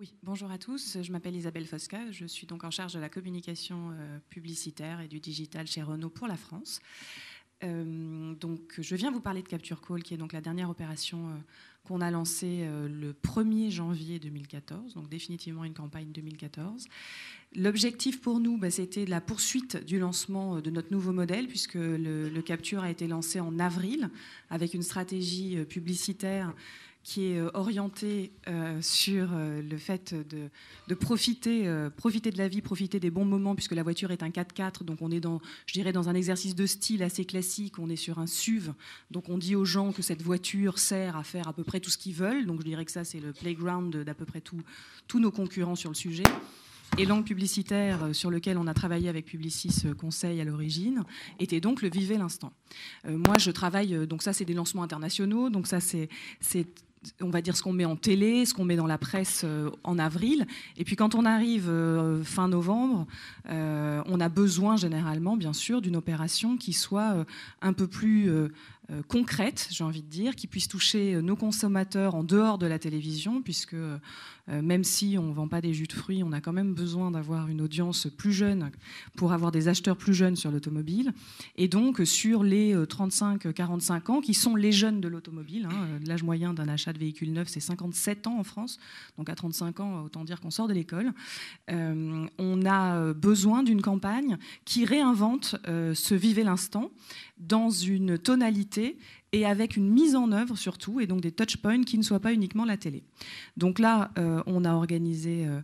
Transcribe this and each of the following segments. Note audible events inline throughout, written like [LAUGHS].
Oui, bonjour à tous. Je m'appelle Isabelle Fosca. Je suis donc en charge de la communication euh, publicitaire et du digital chez Renault pour la France. Euh, donc, je viens vous parler de Capture Call, qui est donc la dernière opération euh, qu'on a lancée le 1er janvier 2014, donc définitivement une campagne 2014. L'objectif pour nous, bah, c'était la poursuite du lancement de notre nouveau modèle, puisque le Capture a été lancé en avril avec une stratégie publicitaire qui est euh, orienté euh, sur euh, le fait de, profiter, profiter de la vie, profiter des bons moments, puisque la voiture est un 4x4, donc on est dans, je dirais, dans un exercice de style assez classique, on est sur un SUV, donc on dit aux gens que cette voiture sert à faire à peu près tout ce qu'ils veulent, donc je dirais que ça c'est le playground d'à peu près tous nos concurrents sur le sujet et l'angle publicitaire sur lequel on a travaillé avec Publicis Conseil à l'origine était donc le Vivez l'instant. moi, je travaille, donc ça, c'est des lancements internationaux, donc ça, c'est on va dire ce qu'on met en télé, ce qu'on met dans la presse euh, en avril. Et puis quand on arrive euh, fin novembre, euh, on a besoin généralement, bien sûr, d'une opération qui soit un peu plus euh, concrètes, j'ai envie de dire, qui puissent toucher euh, nos consommateurs en dehors de la télévision, puisque euh, même si on ne vend pas des jus de fruits, on a quand même besoin d'avoir une audience plus jeune pour avoir des acheteurs plus jeunes sur l'automobile. Et donc sur les 35-45 ans, qui sont les jeunes de l'automobile, hein, l'âge moyen d'un achat de véhicule neuf, c'est 57 ans en France, donc à 35 ans, autant dire qu'on sort de l'école, on a besoin d'une campagne qui réinvente ce vivez l'instant dans une tonalité et avec une mise en œuvre surtout, et donc des touchpoints qui ne soient pas uniquement la télé. Donc là, euh, on a organisé euh,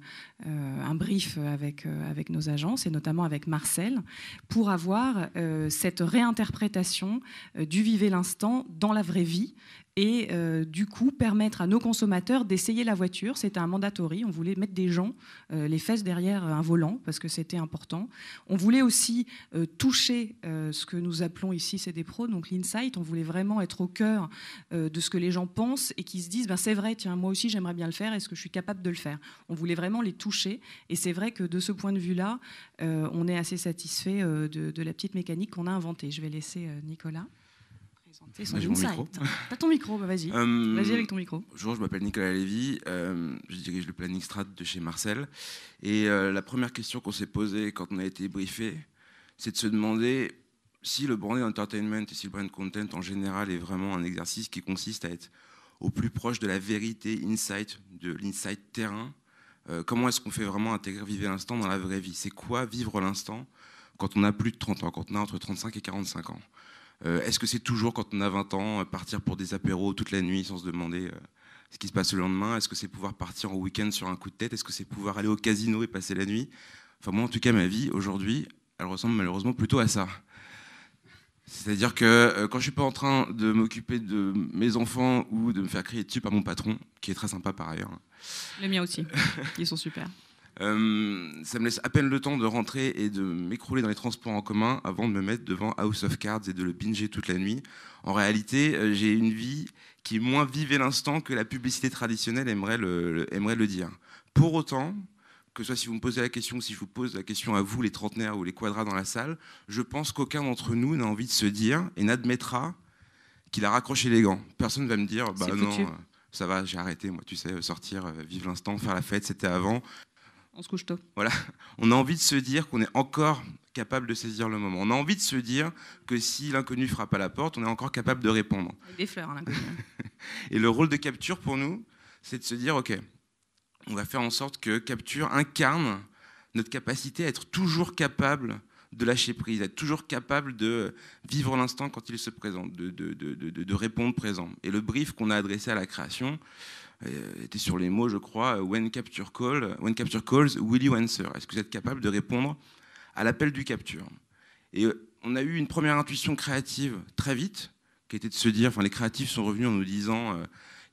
euh, un brief avec, avec nos agences, et notamment avec Marcel, pour avoir cette réinterprétation du vivez l'instant dans la vraie vie, et du coup permettre à nos consommateurs d'essayer la voiture. C'était un mandatory, on voulait mettre des gens, les fesses derrière un volant, parce que c'était important. On voulait aussi toucher ce que nous appelons ici c'est des pros, donc l'insight, on voulait vraiment être au cœur euh, de ce que les gens pensent et qui se disent ben, c'est vrai, tiens, moi aussi j'aimerais bien le faire, est-ce que je suis capable de le faire On voulait vraiment les toucher et c'est vrai que de ce point de vue-là, euh, on est assez satisfait euh, de, la petite mécanique qu'on a inventée. Je vais laisser Nicolas. Son [LAUGHS] T'as ton micro, bah, vas-y. vas-y avec ton micro. Bonjour, je m'appelle Nicolas Lévy, je dirige le planning strat de chez Marcel. Et la première question qu'on s'est posée quand on a été briefé, c'est de se demander si le branding entertainment et si le brand content en général est vraiment un exercice qui consiste à être au plus proche de la vérité insight, de l'insight terrain, euh, comment est-ce qu'on fait vraiment intégrer vivre l'instant dans la vraie vie C'est quoi vivre l'instant quand on a plus de 30 ans, quand on a entre 35 et 45 ans euh, Est-ce que c'est toujours quand on a 20 ans, euh, partir pour des apéros toute la nuit sans se demander ce qui se passe le lendemain Est-ce que c'est pouvoir partir en week-end sur un coup de tête Est-ce que c'est pouvoir aller au casino et passer la nuit Enfin moi en tout cas ma vie aujourd'hui, elle ressemble malheureusement plutôt à ça. C'est-à-dire que euh, quand je suis pas en train de m'occuper de mes enfants ou de me faire crier dessus par mon patron, qui est très sympa par ailleurs. Hein. Les miens aussi, [LAUGHS] ils sont super. Euh, ça me laisse à peine le temps de rentrer et de m'écrouler dans les transports en commun avant de me mettre devant House of Cards et de le binger toute la nuit. En réalité, euh, j'ai une vie qui est moins vive l'instant que la publicité traditionnelle aimerait aimerait le dire. Pour autant, que ce soit si vous me posez la question, si je vous pose la question à vous, les trentenaires ou les quadras dans la salle, je pense qu'aucun d'entre nous n'a envie de se dire et n'admettra qu'il a raccroché les gants. Personne ne va me dire, bah non, ça va, j'ai arrêté, moi, tu sais, sortir, euh, vivre l'instant, faire la fête, c'était avant. On se couche tôt. Voilà. [LAUGHS] On a envie de se dire qu'on est encore capable de saisir le moment. On a envie de se dire que si l'inconnu frappe à la porte, on est encore capable de répondre. des fleurs, hein, l'inconnu. [LAUGHS] et le rôle de capture pour nous, c'est de se dire, OK, on va faire en sorte que Capture incarne notre capacité à être toujours capable de lâcher prise, à être toujours capable de vivre l'instant quand il se présente, de, répondre présent. Et le brief qu'on a adressé à la création euh, était sur les mots, je crois, euh, when capture, call, when capture calls, will you answer Est-ce que vous êtes capable de répondre à l'appel du capture Et euh, on a eu une première intuition créative très vite, qui était de se dire, enfin les créatifs sont revenus en nous disant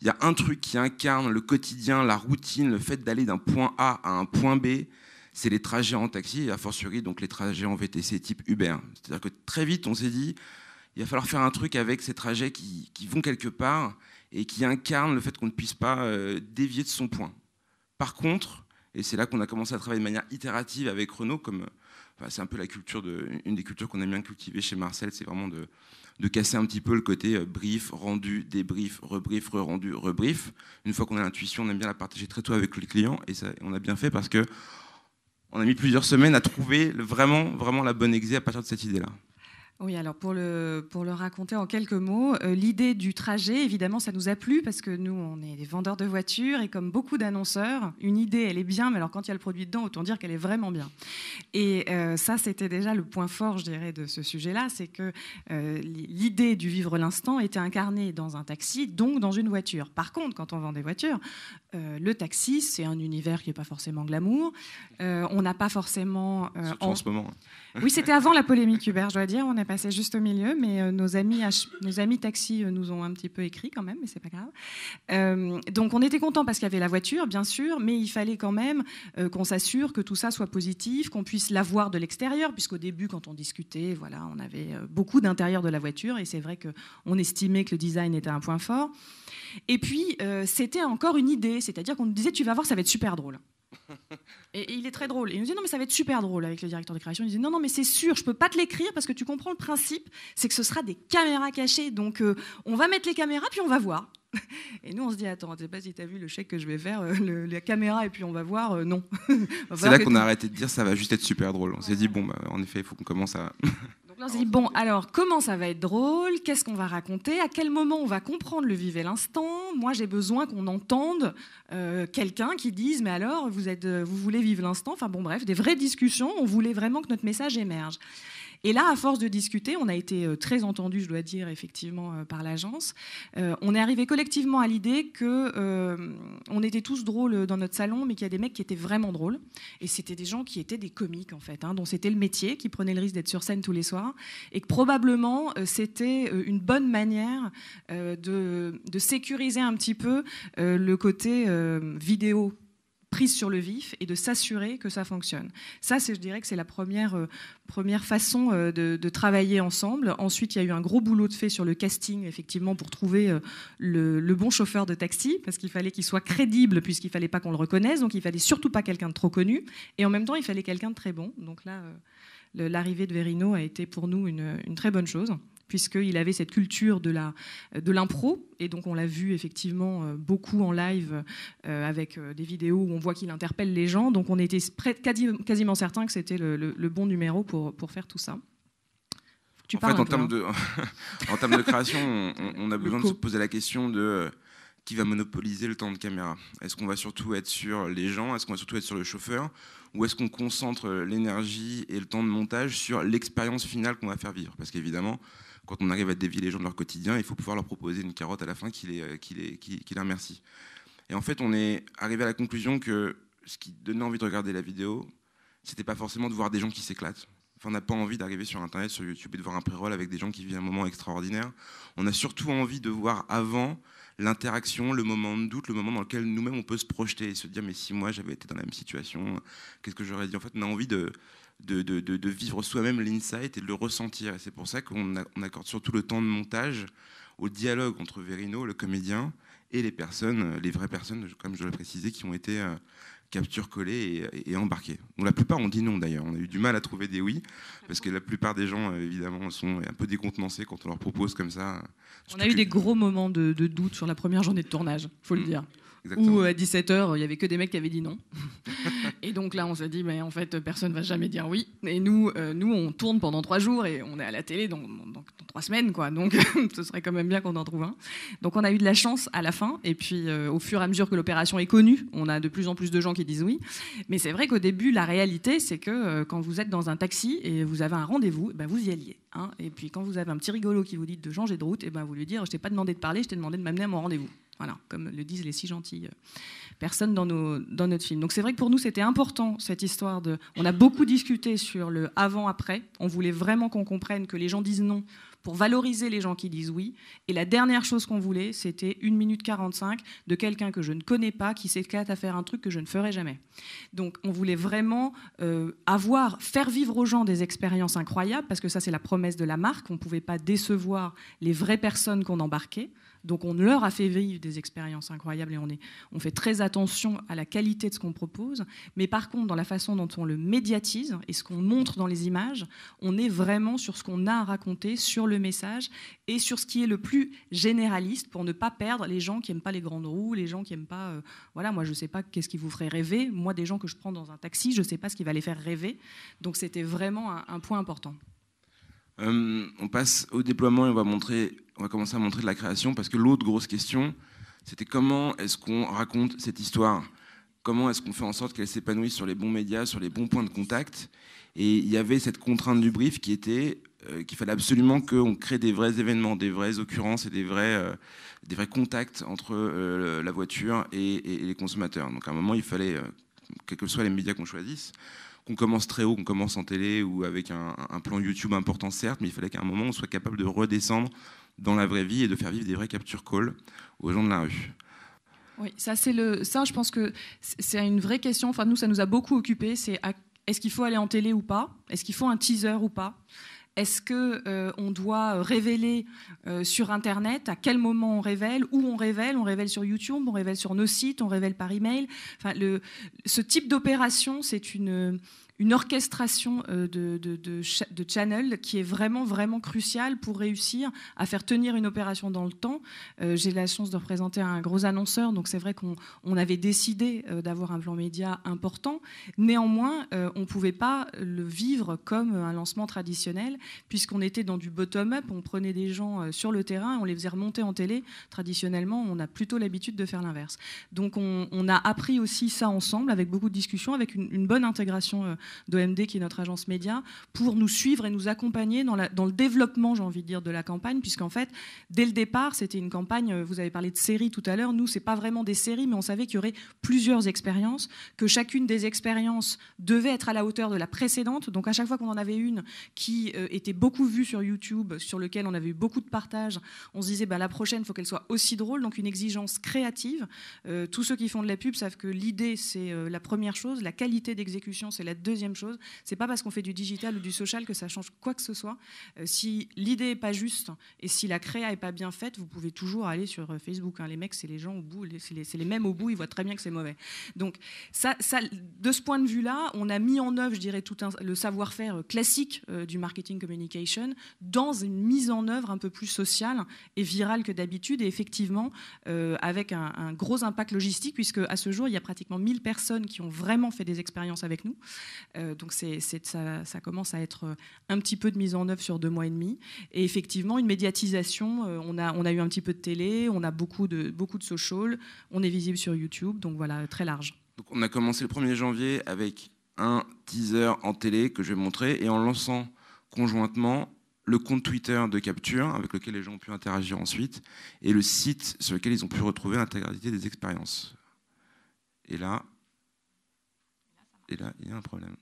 il y a un truc qui incarne le quotidien, la routine, le fait d'aller d'un point A à un point B, c'est les trajets en taxi et a fortiori donc les trajets en VTC type Uber. C'est-à-dire que très vite on s'est dit, il va falloir faire un truc avec ces trajets qui, vont quelque part et qui incarnent le fait qu'on ne puisse pas euh, dévier de son point. Par contre, et c'est là qu'on a commencé à travailler de manière itérative avec Renault, comme c'est un peu la culture de, une des cultures qu'on aime bien cultiver chez Marcel, c'est vraiment de, casser un petit peu le côté euh, brief, rendu, débrief, rebrief, re-rendu, rebrief. Une fois qu'on a l'intuition, on aime bien la partager très tôt avec le client, et ça, on a bien fait parce qu'on a mis plusieurs semaines à trouver vraiment, vraiment la bonne exé à partir de cette idée-là. Oui, alors pour le, pour le raconter en quelques mots, euh, l'idée du trajet, évidemment, ça nous a plu parce que nous, on est des vendeurs de voitures et comme beaucoup d'annonceurs, une idée, elle est bien, mais alors quand il y a le produit dedans, autant dire qu'elle est vraiment bien. Et euh, ça, c'était déjà le point fort, je dirais, de ce sujet-là, c'est que euh, l'idée du vivre l'instant était incarnée dans un taxi, donc dans une voiture. Par contre, quand on vend des voitures, le taxi, c'est un univers qui n'est pas forcément glamour. on n'a pas forcément... En... ce moment. Oui, c'était avant la polémique Hubert, je dois dire. On passait passé juste au milieu, mais euh, nos amis, nos amis taxis euh, nous ont un petit peu écrit quand même, mais c'est pas grave. Euh, donc on était content parce qu'il y avait la voiture, bien sûr, mais il fallait quand même qu'on s'assure que tout ça soit positif, qu'on puisse la voir de l'extérieur, puisqu'au début, quand on discutait, voilà, on avait beaucoup d'intérieur de la voiture, et c'est vrai qu'on estimait que le design était un point fort. Et puis, c'était encore une idée, c'est-à-dire qu'on nous disait, tu vas voir, ça va être super drôle et, il est très drôle. il nous dit non, mais ça va être super drôle avec le directeur de création. Il dit non, non, mais c'est sûr, je peux pas te l'écrire parce que tu comprends le principe, c'est que ce sera des caméras cachées. Donc euh, on va mettre les caméras puis on va voir. [LAUGHS] Et nous, on se dit, attends, je sais pas si tu vu le chèque que je vais faire, euh, la caméra, et puis on va voir, euh, non. [LAUGHS] c'est là qu'on a arrêté de dire, ça va juste être super drôle. On s'est dit, bon, bah, en effet, il faut qu'on commence à bon, alors, comment ça va être drôle Qu'est-ce qu'on va raconter À quel moment on va comprendre le vivre l'instant Moi, j'ai besoin qu'on entende euh, quelqu'un qui dise, mais alors, vous, êtes, euh, vous voulez vivre l'instant Enfin bon, bref, des vraies discussions. On voulait vraiment que notre message émerge. Et là, à force de discuter, on a été euh, très entendu, je dois dire, effectivement, euh, par l'agence. Euh, on est arrivé collectivement à l'idée que on était tous drôles dans notre salon, mais qu'il y a des mecs qui étaient vraiment drôles. Et c'était des gens qui étaient des comiques, en fait, hein, dont c'était le métier, qui prenaient le risque d'être sur scène tous les soirs. Et que probablement, c'était une bonne manière de, de, sécuriser un petit peu le côté vidéo prise sur le vif et de s'assurer que ça fonctionne. Ça, je dirais que c'est la première, euh, première façon euh, de, travailler ensemble. Ensuite, il y a eu un gros boulot de fait sur le casting, effectivement, pour trouver euh, le, bon chauffeur de taxi, parce qu'il fallait qu'il soit crédible, puisqu'il fallait pas qu'on le reconnaisse, donc il fallait surtout pas quelqu'un de trop connu, et en même temps, il fallait quelqu'un de très bon. Donc là, l'arrivée de Verino a été pour nous une très bonne chose puisqu'il avait cette culture de la de l'impro et donc on l'a vu effectivement euh, beaucoup en live euh, avec euh, des vidéos où on voit qu'il interpelle les gens donc on était quasiment certain que c'était le, bon numéro pour faire tout ça en hein. [LAUGHS] en termes de création on a besoin de se poser la question de qui va monopoliser le temps de caméra Est-ce qu'on va surtout être sur les gens Est-ce qu'on va surtout être sur le chauffeur Ou est-ce qu'on concentre l'énergie et le temps de montage sur l'expérience finale qu'on va faire vivre Parce qu'évidemment, quand on arrive à dévier les gens de leur quotidien, il faut pouvoir leur proposer une carotte à la fin qui les, qu'il euh, est, qui, remercie. Et en fait, on est arrivé à la conclusion que ce qui donnait envie de regarder la vidéo, c'était pas forcément de voir des gens qui s'éclatent. Enfin, on n'a pas envie d'arriver sur Internet, sur YouTube et de voir un pré-roll avec des gens qui vivent un moment extraordinaire. On a surtout envie de voir avant l'interaction, le moment de doute, le moment dans lequel nous-mêmes on peut se projeter et se dire mais si moi j'avais été dans la même situation, qu'est-ce que j'aurais dit En fait, on a envie de, de, vivre soi-même l'insight et de le ressentir. Et c'est pour ça qu'on accorde surtout le temps de montage au dialogue entre Vérino, le comédien, et les personnes, les vraies personnes, comme je l'ai précisé, qui ont été euh, capturées collées et, embarquées. la plupart ont dit non d'ailleurs. On a eu du mal à trouver des oui, parce que la plupart des gens, euh, évidemment, sont un peu décontenancés quand on leur propose comme ça. Euh, on a eu des gros moments de, doute sur la première journée de tournage, faut le mm. dire. Ou euh, à 17h, il y avait que des mecs qui avaient dit non. [LAUGHS] et donc là, on s'est dit, mais en fait, personne ne va jamais dire oui. Et nous, euh, nous, on tourne pendant trois jours et on est à la télé dans, trois semaines, quoi. Donc [LAUGHS] ce serait quand même bien qu'on en trouve un. Donc on a eu de la chance à la fin. Et puis euh, au fur et à mesure que l'opération est connue, on a de plus en plus de gens qui disent oui. Mais c'est vrai qu'au début, la réalité, c'est que quand vous êtes dans un taxi et vous avez un rendez-vous, eh ben vous y alliez. Hein. Et puis quand vous avez un petit rigolo qui vous dit de changer de route, et eh ben vous lui dire, je t'ai pas demandé de parler, je t'ai demandé de m'amener à mon rendez-vous. Voilà, comme le disent les si gentilles euh, personnes dans, notre film. Donc c'est vrai que pour nous, c'était important, cette histoire de... On a beaucoup discuté sur le avant-après. On voulait vraiment qu'on comprenne que les gens disent non pour valoriser les gens qui disent oui. Et la dernière chose qu'on voulait, c'était une minute 45 de quelqu'un que je ne connais pas, qui s'éclate à faire un truc que je ne ferai jamais. Donc on voulait vraiment euh, avoir, faire vivre aux gens des expériences incroyables, parce que ça c'est la promesse de la marque, on ne pouvait pas décevoir les vraies personnes qu'on embarquait. Donc on leur a fait vivre des expériences incroyables et on, fait très attention à la qualité de ce qu'on propose. Mais par contre, dans la façon dont on le médiatise et ce qu'on montre dans les images, on est vraiment sur ce qu'on a à raconter, sur le message et sur ce qui est le plus généraliste pour ne pas perdre les gens qui n'aiment pas les grandes roues, les gens qui n'aiment pas... Euh, voilà, moi je ne sais pas qu'est-ce qui vous ferait rêver. Moi, des gens que je prends dans un taxi, je ne sais pas ce qui va les faire rêver. Donc c'était vraiment un point important. Euh, on passe au déploiement et on va, on va commencer à montrer de la création parce que l'autre grosse question, c'était comment est-ce qu'on raconte cette histoire Comment est-ce qu'on fait en sorte qu'elle s'épanouisse sur les bons médias, sur les bons points de contact Et il y avait cette contrainte du brief qui était euh, qu'il fallait absolument qu'on crée des vrais événements, des vraies occurrences et des vrais, euh, contacts entre la voiture et, et, les consommateurs. Donc à un moment, il fallait, quels que soient les médias qu'on choisisse, qu'on commence très haut, qu'on commence en télé ou avec un, plan YouTube important, certes, mais il fallait qu'à un moment, on soit capable de redescendre dans la vraie vie et de faire vivre des vrais capture calls aux gens de la rue. Oui, ça, c'est le, ça je pense que c'est une vraie question. Enfin, nous, ça nous a beaucoup occupé. C'est est-ce qu'il faut aller en télé ou pas Est-ce qu'il faut un teaser ou pas est-ce que euh, on doit euh, révéler euh, sur Internet À quel moment on révèle Où on révèle On révèle sur YouTube, on révèle sur nos sites, on révèle par email. Enfin, le, ce type d'opération, c'est une une orchestration euh, de, de, channel qui est vraiment, vraiment cruciale pour réussir à faire tenir une opération dans le temps. Euh, j'ai la chance de représenter un gros annonceur, donc c'est vrai qu'on avait décidé euh, d'avoir un plan média important. Néanmoins, on ne pouvait pas le vivre comme un lancement traditionnel, puisqu'on était dans du bottom-up, on prenait des gens sur le terrain, on les faisait remonter en télé. Traditionnellement, on a plutôt l'habitude de faire l'inverse. Donc on, a appris aussi ça ensemble, avec beaucoup de discussions, avec une, une bonne intégration d'OMD, qui est notre agence média, pour nous suivre et nous accompagner dans, la, dans le développement, j'ai envie de dire, de la campagne, puisqu'en fait, dès le départ, c'était une campagne, euh, vous avez parlé de séries tout à l'heure, nous, c'est pas vraiment des séries, mais on savait qu'il y aurait plusieurs expériences, que chacune des expériences devait être à la hauteur de la précédente. Donc à chaque fois qu'on en avait une qui euh, était beaucoup vue sur YouTube, sur lequel on avait eu beaucoup de partages, on se disait, bah, la prochaine, il faut qu'elle soit aussi drôle, donc une exigence créative. Euh, tous ceux qui font de la pub savent que l'idée, c'est la première chose, la qualité d'exécution, c'est la deuxième deuxième chose, c'est pas parce qu'on fait du digital ou du social que ça change quoi que ce soit. Euh, si l'idée est pas juste et si la créa est pas bien faite, vous pouvez toujours aller sur euh, Facebook. Hein. Les mecs, c'est les gens au bout, c'est les, mêmes au bout, ils voient très bien que c'est mauvais. Donc, ça, de ce point de vue-là, on a mis en œuvre, je dirais, tout le savoir-faire euh, classique du marketing communication dans une mise en œuvre un peu plus sociale et virale que d'habitude, et effectivement avec un, un, gros impact logistique, puisque à ce jour, il y a pratiquement 1000 personnes qui ont vraiment fait des expériences avec nous. Euh, donc c'est, ça, commence à être euh, un petit peu de mise en œuvre sur deux mois et demi. Et effectivement, une médiatisation, euh, on, a, on a eu un petit peu de télé, on a beaucoup de, beaucoup de social, on est visible sur YouTube, donc voilà, très large. Donc on a commencé le 1er janvier avec un teaser en télé que je vais montrer et en lançant conjointement le compte Twitter de Capture avec lequel les gens ont pu interagir ensuite et le site sur lequel ils ont pu retrouver l'intégralité des expériences. Et là, il y a un problème.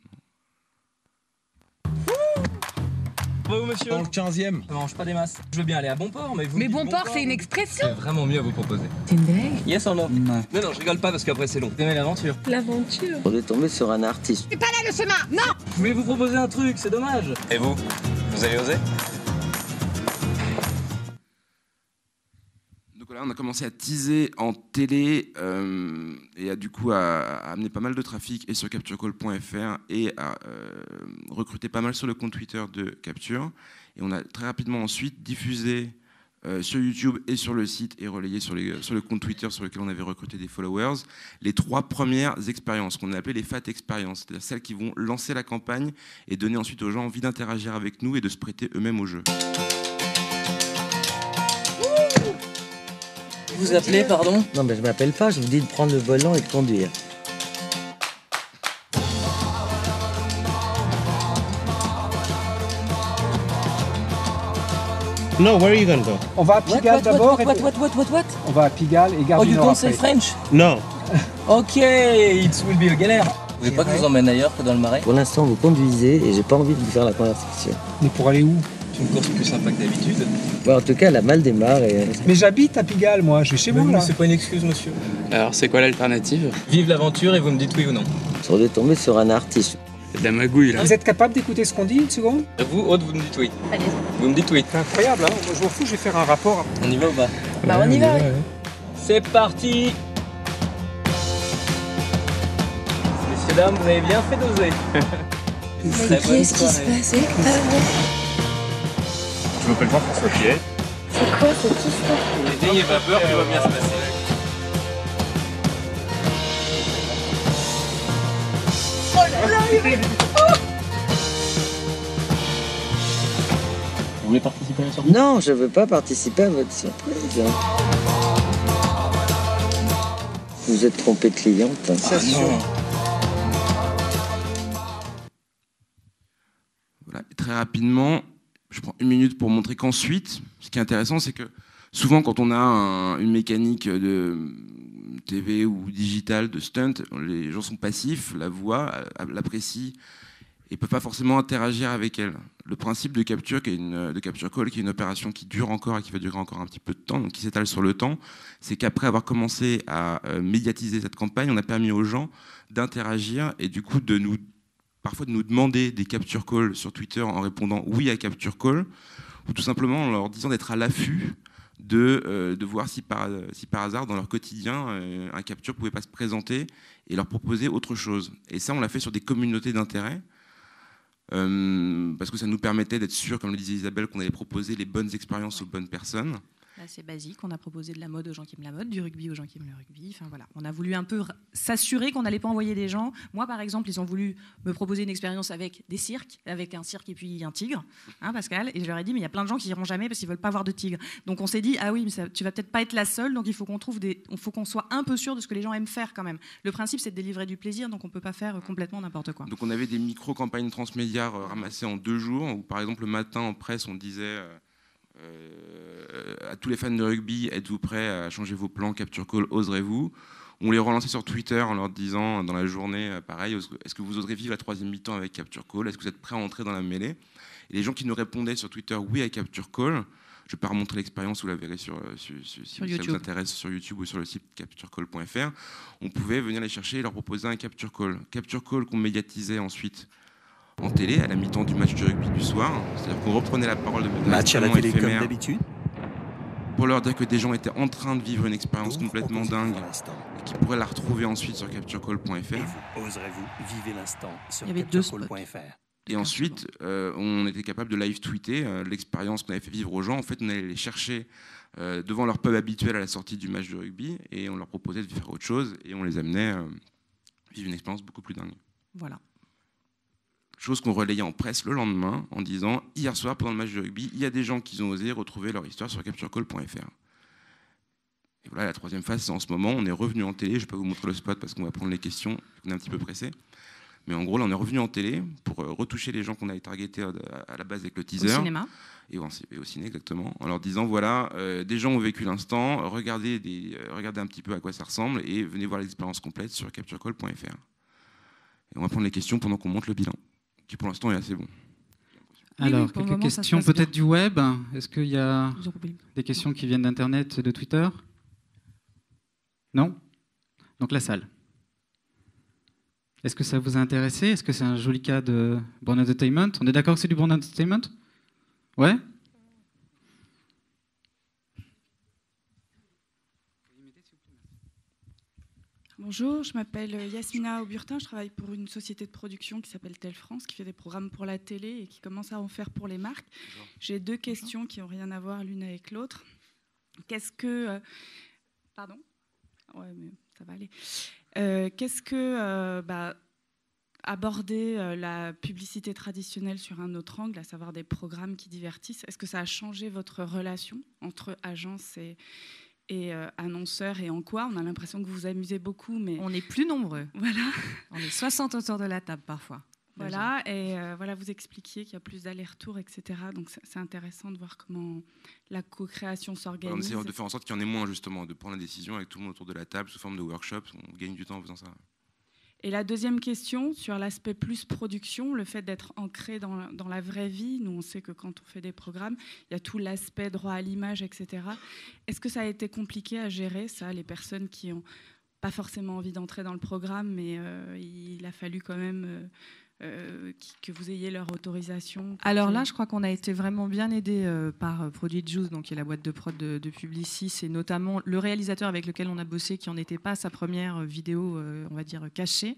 bonjour monsieur. Dans le 15e. Ça mange pas des masses. Je veux bien aller à Bonport, mais vous. Mais Bonport, c'est une expression vraiment mieux à vous proposer. C'est une blague Yes or no Non. Non, je rigole pas parce qu'après c'est long. Vous l'aventure L'aventure On est tombé sur un artiste. C'est pas là le chemin Non Je voulais vous proposer un truc, c'est dommage. Et vous Vous avez osé on a commencé à teaser en télé euh, et a du coup à, amener pas mal de trafic et sur CaptureCall.fr et à euh, recruter pas mal sur le compte Twitter de Capture. Et on a très rapidement ensuite diffusé euh, sur YouTube et sur le site et relayé sur, sur, le compte Twitter sur lequel on avait recruté des followers, les trois premières expériences qu'on a appelées les fat expériences, c'est-à-dire celles qui vont lancer la campagne et donner ensuite aux gens envie d'interagir avec nous et de se prêter eux-mêmes au jeu. vous appelez, pardon Non, mais je m'appelle pas, je vous dis de prendre le volant et de conduire. No, where are you On va à Pigalle d'abord. What, what, what, what, On va à Pigalle et garde Oh, you don't say French? Non. [LAUGHS] ok, it will be a galère. Vous voulez pas que je vous emmène ailleurs que dans le marais Pour l'instant, vous conduisez et j'ai pas envie de vous faire la conversation. Mais pour aller où une course plus sympa que d'habitude. en tout cas, la mal démarre. Et... Euh, mais j'habite à Pigalle, moi, je suis chez moi. C'est pas une excuse, monsieur. Alors, c'est quoi l'alternative Vive l'aventure et vous me dites oui ou non. On de tomber sur un artiste. De la magouille, là. Vous êtes capable d'écouter ce qu'on dit une seconde Vous, autre, vous me dites oui. Allez. Vous me dites oui. incroyable, hein Moi, je m'en fous, je vais faire un rapport. On y va ou pas Bah, on y va. C'est parti Messieurs, dames, vous avez bien fait d'oser. Mais qu'est-ce qui se je m'appelle Jean-François Pierre C'est quoi cette histoire Les pas vapeurs, tout va bien se passer. Oh là là, est... Vous voulez participer à la surprise Non, je veux pas participer à votre surprise. Vous êtes trompé de cliente. Ah, c'est sûr. Voilà, très rapidement, je prends une minute pour montrer qu'ensuite, ce qui est intéressant, c'est que souvent quand on a une mécanique de mm, TV ou digitale de stunt, les gens sont passifs, la voix euh, l'apprécie et ne peut pas forcément interagir avec elle. Le principe de capture, qui est une, de capture call, qui est une opération qui dure encore et qui va durer encore un petit peu de temps, donc qui s'étale sur le temps, c'est qu'après avoir commencé à euh, médiatiser cette campagne, on a permis aux gens d'interagir et du coup de nous parfois de nous demander des capture calls sur Twitter en répondant oui à capture call, ou tout simplement en leur disant d'être à l'affût de, euh, voir si par, si par, hasard dans leur quotidien euh, un capture pouvait pas se présenter et leur proposer autre chose. Et ça, on l'a fait sur des communautés d'intérêt. Euh, parce que ça nous permettait d'être sûr, comme le disait Isabelle, qu'on allait proposer les bonnes expériences aux bonnes personnes. C'est basique. On a proposé de la mode aux gens qui aiment la mode, du rugby aux gens qui aiment le rugby. Enfin voilà, on a voulu un peu s'assurer qu'on n'allait pas envoyer des gens. Moi, par exemple, ils ont voulu me proposer une expérience avec des cirques, avec un cirque et puis un tigre, hein, Pascal. Et je leur ai dit, mais il y a plein de gens qui iront jamais parce qu'ils veulent pas voir de tigre. Donc on s'est dit, ah oui, mais ça, tu vas peut-être pas être la seule, donc il faut qu'on trouve faut qu'on soit un peu sûr de ce que les gens aiment faire quand même. Le principe, c'est de délivrer du plaisir, donc on peut pas faire euh, complètement n'importe quoi. Donc on avait des micro campagnes transmédiaires euh, ramassées en deux jours, où par exemple le matin en presse, on disait euh, euh, à tous les fans de rugby, êtes-vous prêts à changer vos plans Capture Call, oserez-vous On les relançait sur Twitter en leur disant dans la journée, euh, pareil, est-ce que vous oserez vivre la troisième mi-temps avec Capture Call Est-ce que vous êtes prêts à entrer dans la mêlée Et les gens qui nous répondaient sur Twitter, oui à Capture Call, je ne vais pas remontrer l'expérience, vous la verrez sur, euh, si ça vous intéresse sur YouTube ou sur le site capturecall.fr. On pouvait venir les chercher et leur proposer un capture call. Capture call qu'on médiatisait ensuite en télé à la mi-temps du match du rugby du soir. C'est-à-dire qu'on reprenait la parole de Match à la télé comme d'habitude pour leur dire que des gens étaient en train de vivre une expérience complètement dingue et qu'ils pourraient la retrouver ensuite sur capturecall.fr. oserez-vous vivre l'instant sur capturecall.fr Et ensuite, euh, on était capable de live tweeter euh, l'expérience qu'on avait fait vivre aux gens. En fait, on allait les chercher euh, devant leur pub habituel à la sortie du match de rugby et on leur proposait de faire autre chose et on les amenait vivre une expérience beaucoup plus dingue. Voilà. Chose qu'on relayait en presse le lendemain en disant hier soir pendant le match de rugby, il y a des gens qui ont osé retrouver leur histoire sur capturecall.fr. Et voilà la troisième phase, c'est en ce moment, on est revenu en télé, je ne vais pas vous montrer le spot parce qu'on va prendre les questions, on est un petit peu pressé. Mais en gros, on est revenu en télé pour euh, retoucher les gens qu'on avait targetés à la base avec le teaser. Au cinéma et, au ciné, exactement. En leur disant voilà, euh, des gens ont vécu l'instant, regardez, des, euh, regardez un petit peu à quoi ça ressemble et venez voir l'expérience complète sur capturecall.fr. Et on va prendre les questions pendant qu'on monte le bilan qui pour l'instant est assez bon. Alors, quelques questions peut-être du web. Est-ce qu'il y a des questions qui viennent d'Internet, de Twitter Non Donc la salle. Est-ce que ça vous a intéressé Est-ce que c'est un joli cas de born entertainment On est d'accord que c'est du born entertainment Ouais Bonjour, je m'appelle euh, Yasmina Auburtin, je travaille pour une société de production qui s'appelle Telle France, qui fait des programmes pour la télé et qui commence à en faire pour les marques. J'ai deux questions qui n'ont rien à voir l'une avec l'autre. Qu'est-ce que... Euh, pardon Ouais, mais ça va aller. Euh, qu'est-ce que... Bah, aborder la publicité traditionnelle sur un autre angle, à savoir des programmes qui divertissent, est-ce que ça a changé votre relation entre agence et, et euh, annonceurs et en quoi. On a l'impression que vous vous amusez beaucoup, mais... On est plus nombreux. [LAUGHS] Voilà. On est 60 autour de la table parfois. Voilà, et euh, voilà, vous expliquiez qu'il y a plus dallers retour etc. Donc c'est intéressant de voir comment la co-création s'organise. de faire en sorte qu'il y en ait moins, justement, de prendre la décision avec tout le monde autour de la table sous forme de workshop. On gagne du temps en faisant ça. Et la deuxième question, sur l'aspect plus production, le fait d'être ancré dans, la vraie vie, nous on sait que quand on fait des programmes, il y a tout l'aspect droit à l'image, etc. Est-ce que ça a été compliqué à gérer, ça, les personnes qui n'ont pas forcément envie d'entrer dans le programme, mais euh, il a fallu quand même... Euh, euh, que vous ayez leur autorisation Alors là, je crois qu'on a été vraiment bien aidé euh, par euh, Produit Juice, donc qui est la boîte de prod de, Publicis, et notamment le réalisateur avec lequel on a bossé, qui n'en était pas sa première vidéo, on va dire, cachée.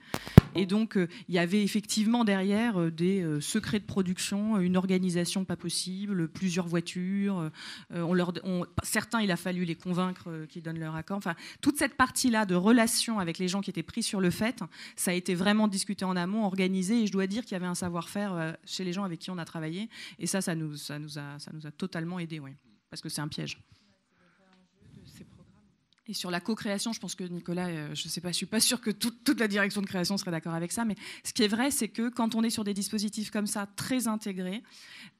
Et donc, il y avait effectivement derrière des secrets de production, une organisation pas possible, plusieurs voitures. on leur, certains, il a fallu les convaincre qu'ils donnent leur accord. Enfin, toute cette partie-là de relation avec les gens qui étaient pris sur le fait, ça a été vraiment discuté en amont, organisé. Et je je dois dire qu'il y avait un savoir-faire euh, chez les gens avec qui on a travaillé. Et ça, ça nous, a, totalement aidé, oui, parce que c'est un piège. Et sur la co-création, je pense que Nicolas, euh, je ne sais pas, je suis pas sûre que toute la direction de création serait d'accord avec ça, mais ce qui est vrai, c'est que quand on est sur des dispositifs comme ça, très intégrés,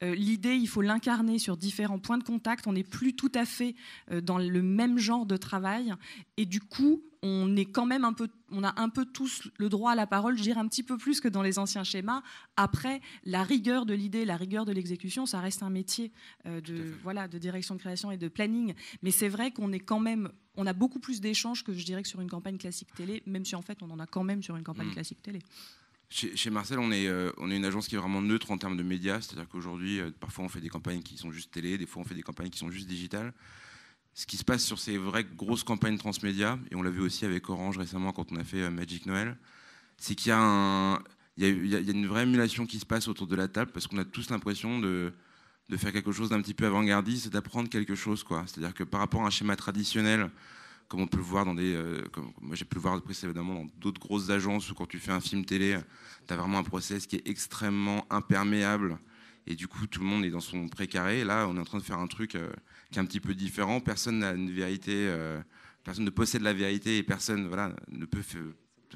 euh, l'idée, il faut l'incarner sur différents points de contact. On n'est plus tout à fait dans le même genre de travail, et du coup, on est quand même un peu, on a un peu tous le droit à la parole, je dirais un petit peu plus que dans les anciens schémas. Après, la rigueur de l'idée, la rigueur de l'exécution, ça reste un métier euh, de, voilà, de direction de création et de planning. Mais c'est vrai qu'on est quand même, on a beaucoup plus d'échanges que je dirais sur une campagne classique télé, même si en fait on en a quand même sur une campagne mm. classique télé. Chez, Marcel, on est, euh, on est une agence qui est vraiment neutre en termes de médias, c'est-à-dire qu'aujourd'hui, euh, parfois on fait des campagnes qui sont juste télé, des fois on fait des campagnes qui sont juste digitales ce qui se passe sur ces vraies grosses campagnes transmédia, et on l'a vu aussi avec Orange récemment quand on a fait euh, Magic Noël, c'est qu'il y, a une vraie émulation qui se passe autour de la table parce qu'on a tous l'impression de, faire quelque chose d'un petit peu avant-gardiste, d'apprendre quelque chose. C'est-à-dire que par rapport à un schéma traditionnel, comme on peut le voir dans des. Euh, comme j'ai pu voir précédemment dans d'autres grosses agences ou quand tu fais un film télé, tu as vraiment un process qui est extrêmement imperméable et du coup tout le monde est dans son précaré. Là, on est en train de faire un truc euh, qui est un petit peu différent. Personne n'a une vérité, euh, personne ne possède la vérité et personne voilà, ne peut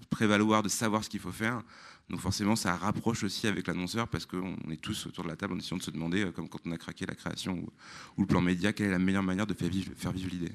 prévaloir de savoir ce qu'il faut faire. Donc forcément, ça rapproche aussi avec l'annonceur parce qu'on est tous autour de la table en essayant de se demander, euh, comme quand on a craqué la création ou, le plan média, quelle est la meilleure manière de faire faire vivre l'idée.